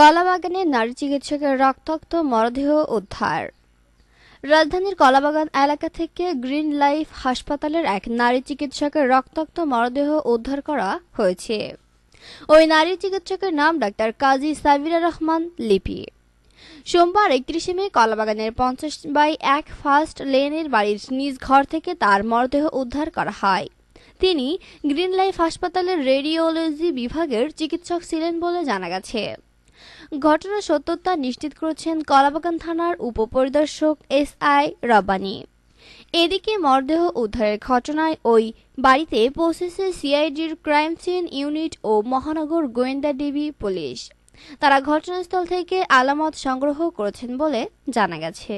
কলাবাগানে নারী চিকিৎসকের রক্তাক্ত মরদেহ উদ্ধার রাজধানীর কলাবাগান এলাকা থেকে গ্রিন লাইফ হাসপাতালের এক নারী চিকিৎসকের রক্তাক্ত মরদেহ উদ্ধার করা হয়েছে ওই নারী চিকিৎসকের নাম ডাক্তার কাজী সাবিরা রহমান লিপি সোমবার একত্রিশে মে কলাবাগানের পঞ্চাশ বাই এক ফার্স্ট লেনের বাড়ির নিজ ঘর থেকে তার মরদেহ উদ্ধার করা হয় তিনি গ্রিন লাইফ হাসপাতালের রেডিওলজি বিভাগের চিকিৎসক ছিলেন বলে জানা গেছে ঘটনার সত্যতা নিশ্চিত করেছেন কলাবাগান থানার উপপরিদর্শক এস আই রবানি এদিকে মরদেহ উদ্ধারের ঘটনায় ওই বাড়িতে পৌঁছেছে সিআইডির ক্রাইম সিন ইউনিট ও মহানগর গোয়েন্দা ডিবি পুলিশ তারা ঘটনাস্থল থেকে আলামত সংগ্রহ করেছেন বলে জানা গেছে